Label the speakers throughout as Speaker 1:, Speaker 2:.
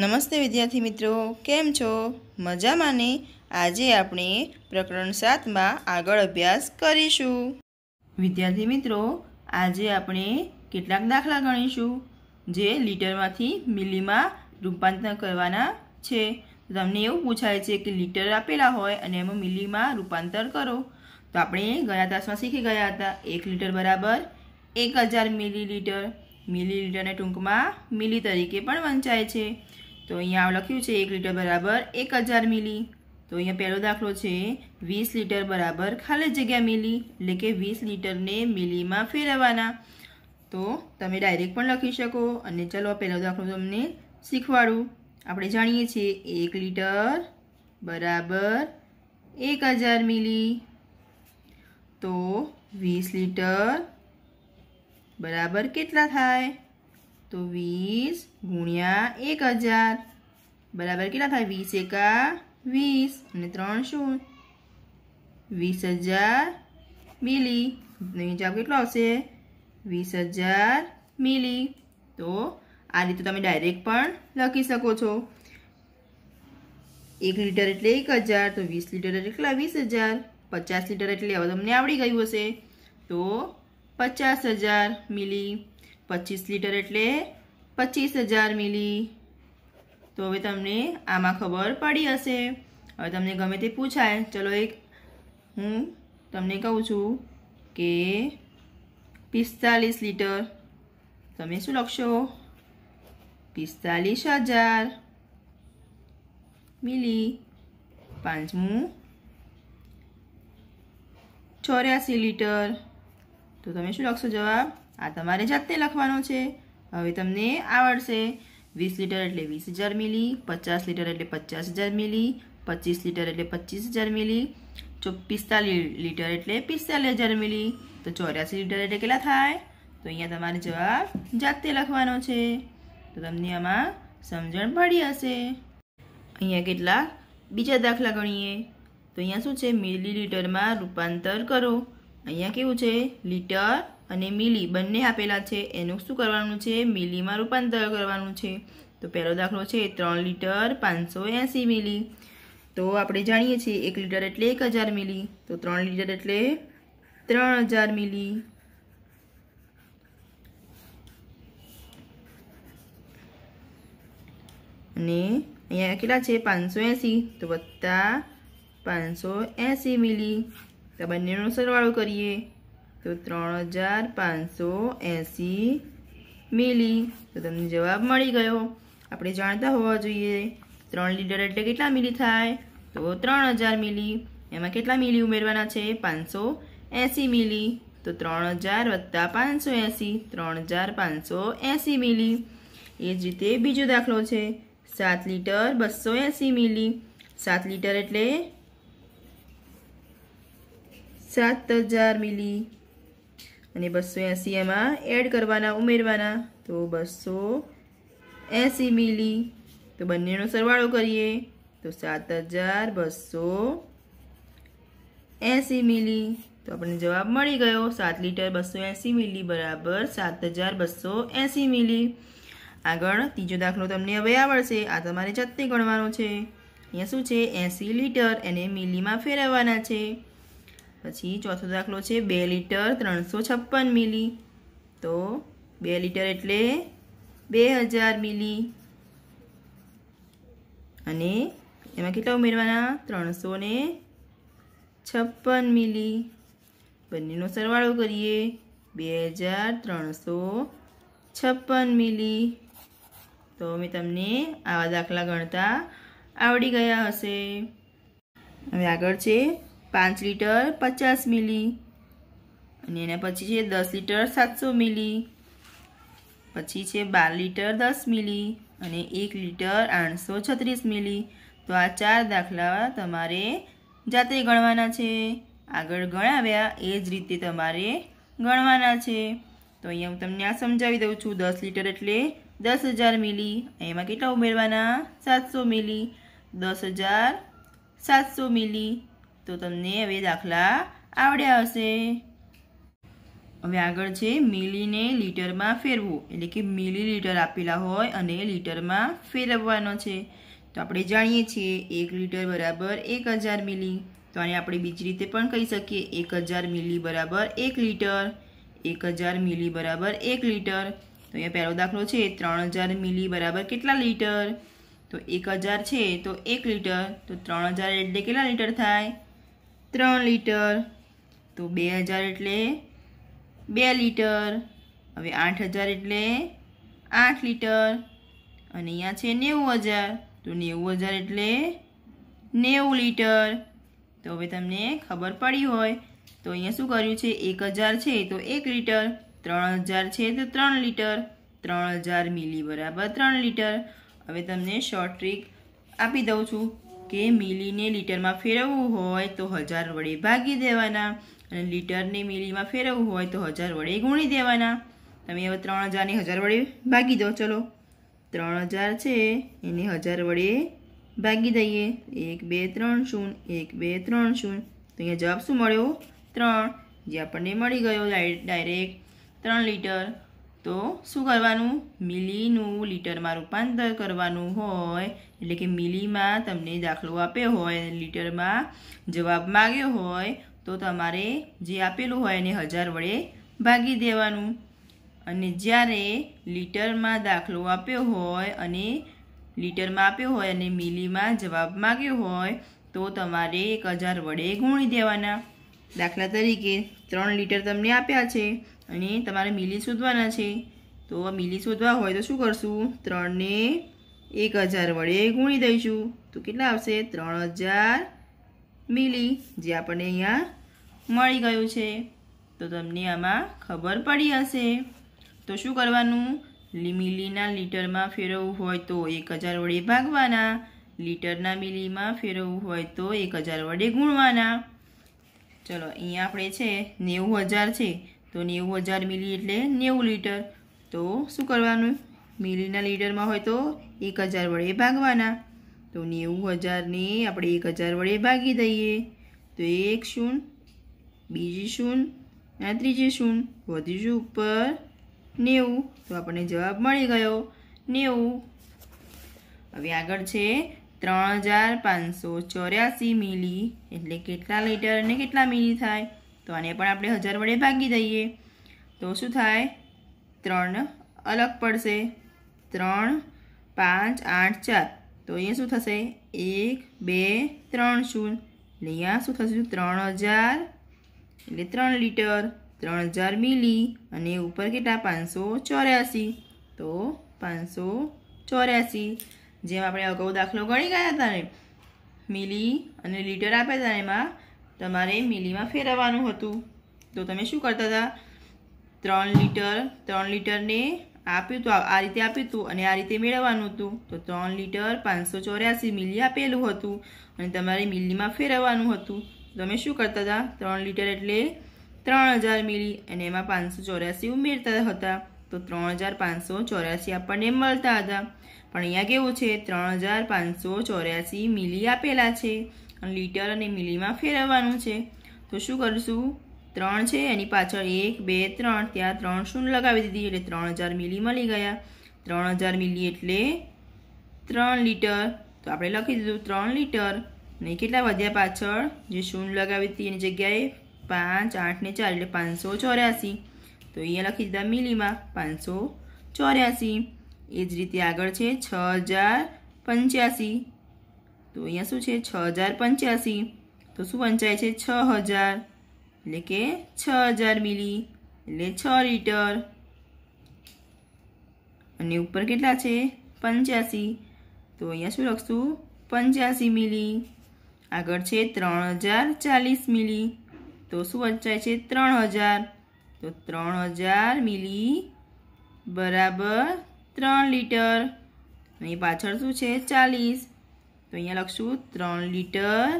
Speaker 1: નમસ્તે વિદ્યાર્થી મિત્રો કેમ છો મજામાં ને આજે આપણે પ્રકરણ સાતમાં આગળ અભ્યાસ કરીશું વિદ્યાર્થી મિત્રો આજે આપણે કેટલાક દાખલા ગણીશું જે લીટરમાંથી મિલીમાં રૂપાંતર કરવાના છે તમને એવું પૂછાય છે કે લીટર આપેલા હોય અને એમાં મિલીમાં રૂપાંતર કરો તો આપણે ગયા તાસમાં શીખી ગયા હતા એક લીટર બરાબર એક હજાર મિલી મિલી મિલીલીટરને ટૂંકમાં મિલી તરીકે પણ વંચાય છે તો અહીંયા લખ્યું છે એક લીટર બરાબર એક હજાર મિલી તો અહીંયા પહેલો દાખલો છે વીસ લીટર બરાબર ખાલી જગ્યા મિલી એટલે કે વીસ લીટરને મિલીમાં ફેરવવાના તો તમે ડાયરેક્ટ પણ લખી શકો અને ચલો પહેલો દાખલો તમને શીખવાડું આપણે જાણીએ છીએ એક લીટર બરાબર એક હજાર મિલી તો વીસ લીટર બરાબર કેટલા થાય તો વીસ ગુણ્યા એક હજાર બરાબર કેટલા થાય વીસ એકા વીસ અને ત્રણ શું વીસ હજાર મિલી જવાબ કેટલો આવશે વીસ હજાર મિલી તો આ રીતે તમે ડાયરેક્ટ પણ લખી શકો છો એક લીટર એટલે એક હજાર તો વીસ લીટર એટલે વીસ હજાર પચાસ લીટર એટલે હવે તમને આવડી ગયું હશે તો પચાસ હજાર મિલી પચીસ લીટર એટલે પચીસ હજાર મિલી તો હવે તમને આમાં ખબર પડી હશે હવે તમને ગમે તે પૂછાય ચલો એક હું તમને કહું છું કે પિસ્તાલીસ લીટર તમે શું લખશો પિસ્તાલીસ હજાર મિલી પાંચમું ચોર્યાસી લીટર તો તમે શું લખશો જવાબ આ તમારે જાતે લખવાનો છે હવે તમને આવડશે વીસ લીટર એટલે વીસ હજાર મિલી પચાસ લીટર એટલે પચાસ હજાર મિલી પચીસ લીટર એટલે પચીસ હજાર મિલી જો પિસ્તાલીસ લીટર એટલે પિસ્તાલીસ હજાર મિલી તો ચોર્યાસી લીટર એટલે કેટલા થાય તો અહીંયા તમારે જવાબ જાતે લખવાનો છે તો તમને આમાં સમજણ પડી હશે અહીંયા કેટલા બીજા દાખલા ગણીએ તો અહીંયા શું છે મિલી મિલીલીટરમાં રૂપાંતર કરો અહીંયા કેવું છે લીટર અને મિલી બંને આપેલા છે એનું શું કરવાનું છે મિલીમાં રૂપાંતર કરવાનું છે તો પહેલો દાખલો છે ત્રણ લીટર પાંચસો એંસી મિલી તો આપણે જાણીએ છીએ એક લીટર એટલે એક હજાર મિલી તો ત્રણ લીટર એટલે ત્રણ હજાર મિલી અને અહીંયા કેટલા છે પાંચસો એંસી તો વત્તા પાંચસો એંસી મિલી તો બંનેનો સરવાળો કરીએ તો ત્રણ હજાર પાંચસો એંસી મિલી તો તમને જવાબ મળી ગયો આપણે જાણતા હોવા જોઈએ ત્રણ લીટર એટલે કેટલા મિલી થાય તો ત્રણ હજાર મિલી એમાં કેટલા મિલી ઉમેરવાના છે પાંચસો એંસી મિલી તો ત્રણ હજાર વત્તા પાંચસો એંસી ત્રણ હજાર પાંચસો એંસી મિલી એ જ રીતે બીજો દાખલો છે સાત લીટર બસો એંસી મિલી સાત લીટર એટલે સાત હજાર મિલી અને બસો એંસી એમાં એડ કરવાના ઉમેરવાના તો બસો એંસી મિલી તો બંનેનો સરવાળો કરીએ તો સાત હજાર બસો એંસી મિલી તો આપણને જવાબ મળી ગયો સાત લીટર બસો એંસી મિલી બરાબર સાત હજાર બસો એંસી મિલી આગળ ત્રીજો દાખલો તમને હવે આવડશે આ તમારે જાતે ગણવાનો છે અહીંયા શું છે એંસી લીટર એને મિલીમાં ફેરવવાના છે પછી ચોથો દાખલો છે બે લીટર ત્રણસો છપ્પન મિલી તો બે લીટર એટલે બે હજાર મિલી અને એમાં કેટલા ઉમેરવાના ત્રણસો ને છપ્પન મિલી બંનેનો સરવાળો કરીએ બે હજાર ત્રણસો છપ્પન મિલી તો મેં તમને આવા દાખલા ગણતા આવડી ગયા હશે હવે આગળ છે પાંચ લીટર પચાસ મિલી અને એના પછી છે દસ લીટર સાતસો મિલી પછી છે બાર લીટર દસ મિલી અને એક લીટર આઠસો છત્રીસ મિલી તો આ ચાર દાખલા તમારે જાતે ગણવાના છે આગળ ગણાવ્યા એ જ રીતે તમારે ગણવાના છે તો અહીંયા હું તમને આ સમજાવી દઉં છું દસ લીટર એટલે દસ હજાર મિલી એમાં કેટલા ઉમેરવાના સાતસો મિલી દસ હજાર સાતસો મિલી તો તમને હવે દાખલા આવડ્યા હશે હવે આગળ છે મિલીને લીટરમાં ફેરવું એટલે કે મિલી લીટર આપેલા હોય અને લીટરમાં ફેરવવાનો છે તો આપણે જાણીએ છીએ એક લીટર બરાબર એક હજાર મિલી તો આને આપણે બીજી રીતે પણ કહી શકીએ એક હજાર મિલી બરાબર એક લીટર એક હજાર મિલી બરાબર એક લીટર તો અહીંયા પહેલો દાખલો છે ત્રણ હજાર મિલી બરાબર કેટલા લીટર તો એક હજાર છે તો એક લીટર તો ત્રણ હજાર એટલે કેટલા લીટર થાય ત્રણ લીટર તો બે હજાર એટલે બે લીટર હવે આઠ હજાર એટલે આઠ લીટર અને અહીંયા છે નેવું હજાર તો નેવું હજાર એટલે નેવું લીટર તો હવે તમને ખબર પડી હોય તો અહીંયા શું કર્યું છે એક હજાર છે તો એક લીટર ત્રણ હજાર છે તો ત્રણ લીટર ત્રણ હજાર મિલી બરાબર ત્રણ લીટર હવે તમને શોર્ટ ટ્રીક આપી દઉં છું કે મિલીને લીટરમાં ફેરવવું હોય તો હજાર વડે ભાગી દેવાના અને લીટરને મિલીમાં ફેરવવું હોય તો હજાર વડે ગુણી દેવાના તમે હવે ત્રણ હજારને હજાર વડે ભાગી દો ચલો ત્રણ હજાર છે એને હજાર વડે ભાગી દઈએ એક બે ત્રણ શૂન એક બે ત્રણ શૂન તો અહીંયા જવાબ શું મળ્યો ત્રણ જે આપણને મળી ગયો ડાયરેક્ટ ત્રણ લીટર તો શું કરવાનું મિલીનું લીટરમાં રૂપાંતર કરવાનું હોય એટલે કે મિલીમાં તમને દાખલો આપ્યો હોય લીટરમાં જવાબ માગ્યો હોય તો તમારે જે આપેલું હોય એને હજાર વડે ભાગી દેવાનું અને જ્યારે લીટરમાં દાખલો આપ્યો હોય અને લીટરમાં આપ્યો હોય અને મિલીમાં જવાબ માગ્યો હોય તો તમારે એક હજાર વડે ગુણી દેવાના દાખલા તરીકે ત્રણ લીટર તમને આપ્યા છે અને તમારે મિલી શોધવાના છે તો મિલી શોધવા હોય તો શું કરશું ત્રણને એક હજાર વડે ગુણી દઈશું તો કેટલા આવશે ત્રણ હજાર મિલી જે આપણને અહીંયા મળી ગયું છે તો તમને આમાં ખબર પડી હશે તો શું કરવાનું મિલીના લીટરમાં ફેરવવું હોય તો એક હજાર વડે ભાગવાના લીટરના મિલીમાં ફેરવવું હોય તો એક હજાર વડે ગુણવાના ચલો અહીંયા આપણે છે નેવું હજાર છે તો નેવું હજાર મિલી એટલે નેવું લીટર તો શું કરવાનું મિલીના લીટરમાં હોય તો એક હજાર વડે ભાગવાના તો નેવું હજારને આપણે એક હજાર વડે ભાગી દઈએ તો એક શૂન બીજી શૂન અને ત્રીજી શૂન વધીશું ઉપર નેવું તો આપણને જવાબ મળી ગયો નેવું હવે આગળ છે ત્રણ હજાર પાંચસો ચોર્યાસી મિલી એટલે કેટલા લીટર અને કેટલા મિલી થાય તો આને પણ આપણે હજાર વડે ભાગી દઈએ તો શું થાય ત્રણ અલગ પડશે ત્રણ પાંચ આઠ ચાર તો અહીંયા શું થશે એક બે ત્રણ શૂન્ય એટલે અહીંયા શું થશે ત્રણ હજાર એટલે ત્રણ લીટર ત્રણ હજાર મિલી અને ઉપર કેટલા પાંચસો ચોર્યાસી તો પાંચસો ચોર્યાસી જેમ આપણે અગાઉ દાખલો ગણી ગયા હતા ને મિલી અને લીટર આપ્યા હતા એમાં તમારે મિલીમાં ફેરવવાનું હતું તો તમે શું કરતા હતા ત્રણ લીટર ત્રણ લીટરને આપ્યું હતું આ રીતે આપ્યું હતું અને આ રીતે મેળવવાનું હતું તો ત્રણ લીટર પાંચસો ચોર્યાસી મિલી આપેલું હતું અને તમારે મિલીમાં ફેરવવાનું હતું તમે શું કરતા હતા ત્રણ લીટર એટલે ત્રણ હજાર મિલી અને એમાં પાંચસો ચોર્યાસી ઉમેરતા હતા તો ત્રણ હજાર પાંચસો ચોર્યાસી આપણને મળતા હતા પણ અહીંયા કેવું છે ત્રણ હજાર પાંચસો ચોર્યાસી મિલી આપેલા છે અને લીટર અને મિલીમાં ફેરવવાનું છે તો શું કરીશું ત્રણ છે એની પાછળ એક બે ત્રણ ત્યાં ત્રણ શૂન્ય લગાવી દીધી એટલે ત્રણ હજાર મિલી મળી ગયા ત્રણ હજાર મિલી એટલે ત્રણ લીટર તો આપણે લખી દીધું ત્રણ લીટર ને કેટલા વધ્યા પાછળ જે શૂન્ય લગાવી હતી એની જગ્યાએ પાંચ આઠ ને ચાર એટલે પાંચસો ચોર્યાસી તો અહીંયા લખી દીધા મિલીમાં પાંચસો ચોર્યાસી એ જ રીતે આગળ છે છ હજાર પંચ્યાસી તો અહીંયા શું છે છ હજાર પંચ્યાસી તો શું વંચાય છે છ હજાર એટલે કે છ હજાર મિલી એટલે છ લીટર અને ઉપર કેટલા છે પંચ્યાસી તો અહીંયા શું લખશું પંચ્યાસી મિલી આગળ છે ત્રણ હજાર ચાલીસ મિલી તો શું વંચાય છે ત્રણ હજાર તો ત્રણ હજાર મિલી બરાબર ત્રણ લીટર અહીં પાછળ શું છે ચાલીસ તો અહીંયા લખશું ત્રણ લીટર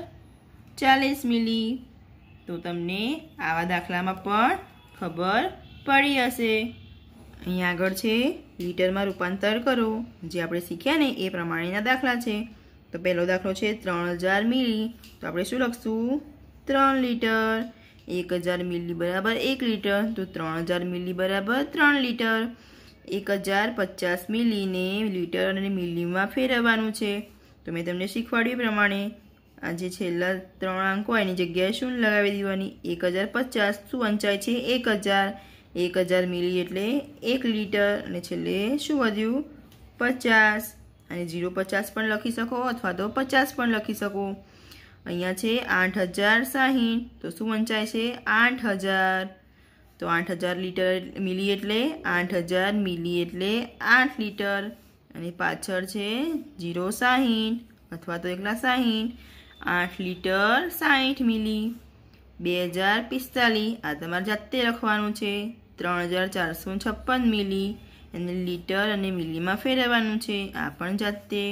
Speaker 1: ચાલીસ મિલી તો તમને આવા દાખલામાં પણ ખબર પડી હશે અહીં આગળ છે લીટરમાં રૂપાંતર કરો જે આપણે શીખ્યા ને એ પ્રમાણેના દાખલા છે તો પહેલો દાખલો છે ત્રણ હજાર મિલી તો આપણે શું લખશું ત્રણ લીટર એક હજાર મિલી બરાબર એક લીટર તો ત્રણ હજાર મિલી બરાબર ત્રણ લીટર એક હજાર પચાસ મિલીને લીટર અને મિલીમાં ફેરવવાનું છે તો મેં તમને શીખવાડ્યું પ્રમાણે આ જે છેલ્લા ત્રણ આંકો એની જગ્યાએ શું લગાવી દેવાની એક હજાર પચાસ શું વંચાય છે એક હજાર એક હજાર મિલી એટલે એક લીટર અને છેલ્લે શું વધ્યું પચાસ અને ઝીરો પચાસ પણ લખી શકો અથવા તો પચાસ પણ લખી શકો અહીંયા છે આઠ હજાર સાહીઠ તો શું વંચાય છે આઠ હજાર તો આઠ હજાર લીટર મિલી એટલે આઠ હજાર મિલી એટલે આઠ લીટર અને પાછળ છે જીરો સાહીઠ અથવા તો એકલા સાહીઠ આઠ લીટર સાહીઠ મિલી બે હજાર પિસ્તાલીસ આ તમારે જાતે લખવાનું છે ત્રણ હજાર ચારસો છપ્પન મિલી અને લીટર અને મિલીમાં ફેરવવાનું છે આ પણ જાતે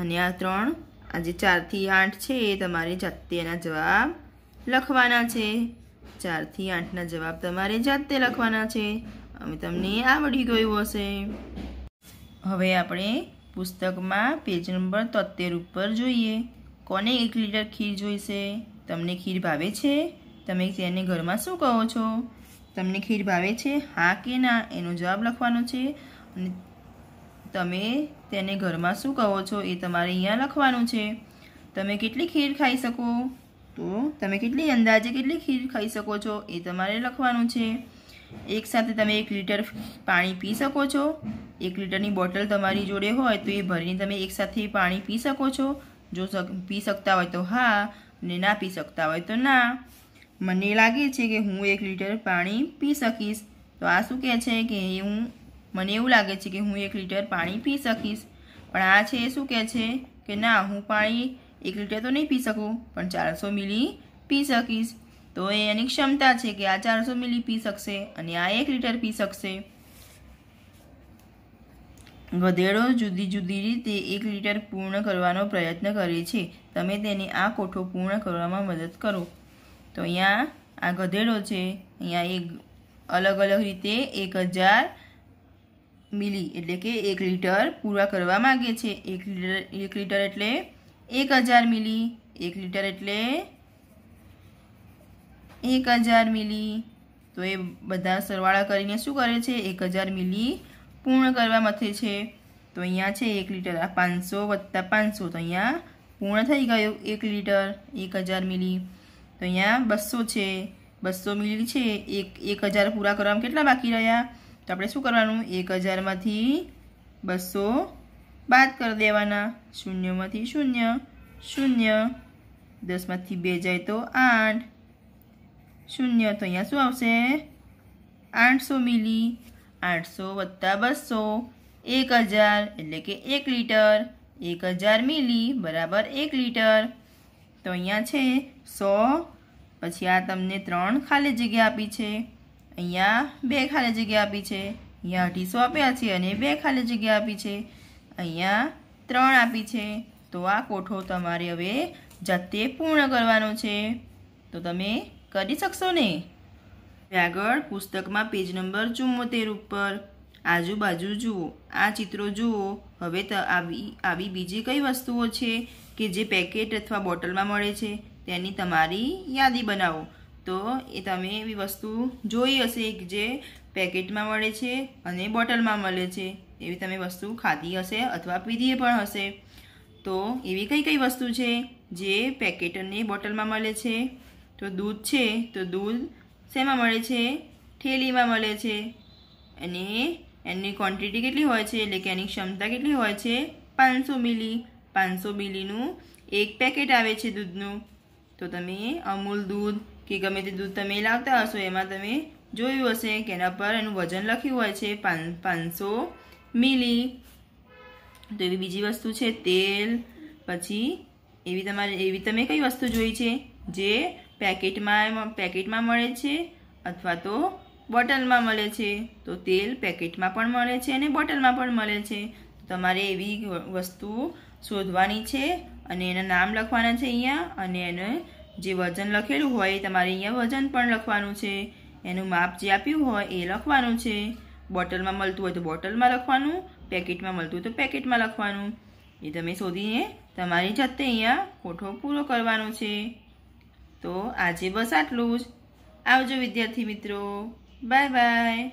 Speaker 1: અને આ ત્રણ આજે ચારથી આઠ છે એ તમારે જાતે એના જવાબ લખવાના છે ચારથી આઠના જવાબ તમારે જાતે લખવાના છે અમે તમને આવડી ગયું હશે હવે આપણે પુસ્તકમાં પેજ નંબર તોતેર ઉપર જોઈએ કોને એક લીટર ખીર જોઈશે તમને ખીર ભાવે છે તમે તેને ઘરમાં શું કહો છો તમને ખીર ભાવે છે હા કે ના એનો જવાબ લખવાનો છે અને તમે તેને ઘરમાં શું કહો છો એ તમારે અહીંયા લખવાનું છે તમે કેટલી ખીર ખાઈ શકો તો તમે કેટલી અંદાજે કેટલી ખીર ખાઈ શકો છો એ તમારે લખવાનું છે એક સાથે તમે એક લીટર પાણી પી શકો છો એક લીટરની બોટલ તમારી જોડે હોય તો એ ભરીને તમે એકસાથે પાણી પી શકો છો જો પી શકતા હોય તો હા ને ના પી શકતા હોય તો ના મને લાગે છે કે હું એક લીટર પાણી પી શકીશ તો આ શું કહે છે કે હું મને એવું લાગે છે કે હું એક લીટર પાણી પી શકીશ પણ આ છે એ શું કહે છે કે ના હું પાણી એક લીટર તો નહીં પી શકું પણ ચારસો મિલી પી શકીશ તો એ એની ક્ષમતા છે કે આ ચારસો મિલી પી શકશે અને આ એક લીટર પી શકશે ગધેડો જુદી જુદી રીતે એક લીટર પૂર્ણ કરવાનો પ્રયત્ન કરે છે તમે તેને આ કોઠો પૂર્ણ કરવામાં મદદ કરો તો અહીંયા આ ગધેડો છે અહીંયા એક અલગ અલગ રીતે એક હજાર મિલી એટલે કે એક લીટર પૂરા કરવા માગે છે એક લીટર એક લીટર એટલે એક હજાર મિલી એક લીટર એટલે એક હજાર મિલી તો એ બધા સરવાળા કરીને શું કરે છે એક હજાર મિલી પૂર્ણ કરવા મથે છે તો અહીંયા છે એક લીટર આ પાંચસો વત્તા પાંચસો તો અહીંયા પૂર્ણ થઈ ગયું એક લીટર એક હજાર મિલી તો અહીંયા બસો છે બસો મિલી છે એક એક હજાર પૂરા કરવામાં કેટલા બાકી રહ્યા તો આપણે શું કરવાનું એક હજારમાંથી બસો બાદ કરી દેવાના શૂન્યમાંથી શૂન્ય શૂન્ય દસમાંથી બે જાય તો આઠ શૂન્ય તો અહીંયા શું આવશે આઠસો મિલી આઠસો વત્તા બસો એક હજાર એટલે કે એક લીટર એક હજાર મિલી બરાબર એક લીટર તો અહીંયા છે સો પછી આ તમને ત્રણ ખાલી જગ્યા આપી છે અહીંયા બે ખાલી જગ્યા આપી છે અહીંયા અઢીસો આપ્યા છે અને બે ખાલી જગ્યા આપી છે અહીંયા ત્રણ આપી છે તો આ કોઠો તમારે હવે જાતે પૂર્ણ કરવાનો છે તો તમે કરી શકશો ને આગળ પુસ્તકમાં પેજ નંબર ચુમ્મોતેર ઉપર આજુબાજુ જુઓ આ ચિત્રો જુઓ હવે તો આવી આવી બીજી કઈ વસ્તુઓ છે કે જે પેકેટ અથવા બોટલમાં મળે છે તેની તમારી યાદી બનાવો તો એ તમે એવી વસ્તુ જોઈ હશે કે જે પેકેટમાં મળે છે અને બોટલમાં મળે છે એવી તમે વસ્તુ ખાધી હશે અથવા પીધી પણ હશે તો એવી કઈ કઈ વસ્તુ છે જે પેકેટની બોટલમાં મળે છે તો દૂધ છે તો દૂધ શેમાં મળે છે ઠેલીમાં મળે છે અને એની ક્વોન્ટિટી કેટલી હોય છે એટલે કે એની ક્ષમતા કેટલી હોય છે પાંચસો મિલી પાંચસો મિલીનું એક પેકેટ આવે છે દૂધનું તો તમે અમૂલ દૂધ કે ગમે તે દૂધ તમે લાવતા હશો એમાં તમે જોયું હશે કે એના પર એનું વજન લખ્યું હોય છે પાંચસો મીલી તો એવી બીજી વસ્તુ છે તેલ પછી એવી તમારે એવી તમે કઈ વસ્તુ જોઈ છે જે પેકેટમાં પેકેટમાં મળે છે અથવા તો બોટલમાં મળે છે તો તેલ પેકેટમાં પણ મળે છે અને બોટલમાં પણ મળે છે તમારે એવી વસ્તુ શોધવાની છે અને એના નામ લખવાના છે અહીંયા અને એને જે વજન લખેલું હોય તમારે અહીંયા વજન પણ લખવાનું છે એનું માપ જે આપ્યું હોય એ લખવાનું છે બોટલમાં મળતું હોય તો બોટલમાં લખવાનું પેકેટમાં મળતું હોય તો પેકેટમાં લખવાનું એ તમે શોધીને તમારી જાતે અહીંયા કોઠો પૂરો કરવાનો છે તો આજે બસ આટલું જ આવજો વિદ્યાર્થી મિત્રો બાય બાય